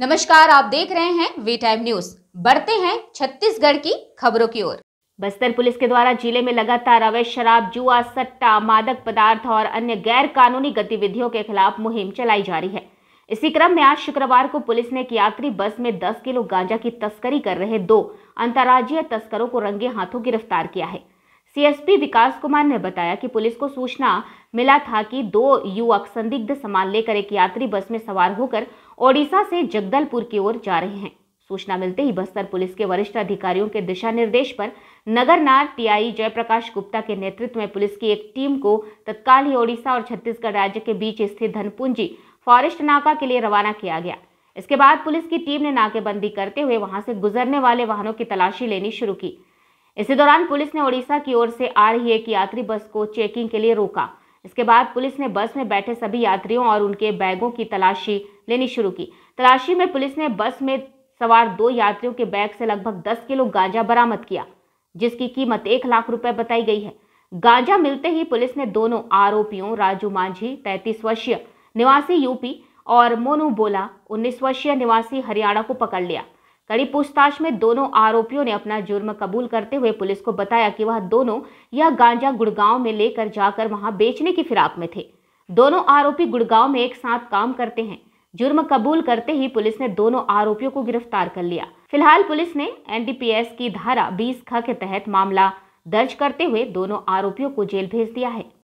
नमस्कार आप देख रहे हैं वी टाइम न्यूज बढ़ते हैं छत्तीसगढ़ की खबरों की ओर बस्तर पुलिस के द्वारा जिले में लगातार अवैध शराब जुआ सट्टा मादक पदार्थ और अन्य गैर कानूनी गतिविधियों के खिलाफ मुहिम चलाई जा रही है इसी क्रम में आज शुक्रवार को पुलिस ने एक यात्री बस में 10 किलो गांजा की तस्करी कर रहे दो अंतर्राज्यीय तस्करों को रंगे हाथों गिरफ्तार किया है सीएसपी विकास कुमार ने बताया कि पुलिस को सूचना मिला था कि दो युवक संदिग्ध सामान लेकर एक यात्री बस में सवार होकर ओडिशा से जगदलपुर की ओर जा रहे हैं सूचना मिलते ही बस्तर पुलिस के वरिष्ठ अधिकारियों के दिशा निर्देश पर नगरनार टीआई जयप्रकाश गुप्ता के नेतृत्व में पुलिस की एक टीम को तत्काल ही ओडिशा और छत्तीसगढ़ राज्य के बीच स्थित धनपुंजी फॉरेस्ट नाका के लिए रवाना किया गया इसके बाद पुलिस की टीम ने नाकेबंदी करते हुए वहां से गुजरने वाले वाहनों की तलाशी लेनी शुरू की इसी दौरान पुलिस ने ओडिशा की ओर से आ रही एक यात्री बस को चेकिंग के लिए रोका इसके बाद पुलिस ने बस में बैठे सभी यात्रियों और उनके बैगों की तलाशी लेनी शुरू की तलाशी में पुलिस ने बस में सवार दो यात्रियों के बैग से लगभग दस किलो गांजा बरामद किया जिसकी कीमत एक लाख रुपए बताई गई है गांजा मिलते ही पुलिस ने दोनों आरोपियों राजू मांझी तैतीस वर्षीय निवासी यूपी और मोनू बोला उन्नीस वर्षीय निवासी हरियाणा को पकड़ लिया कड़ी पूछताछ में दोनों आरोपियों ने अपना जुर्म कबूल करते हुए पुलिस को बताया कि वह दोनों यह गांजा गुड़गांव में लेकर जाकर वहां बेचने की फिराक में थे दोनों आरोपी गुड़गांव में एक साथ काम करते हैं जुर्म कबूल करते ही पुलिस ने दोनों आरोपियों को गिरफ्तार कर लिया फिलहाल पुलिस ने एनडीपीएस की धारा बीस ख के तहत मामला दर्ज करते हुए दोनों आरोपियों को जेल भेज दिया है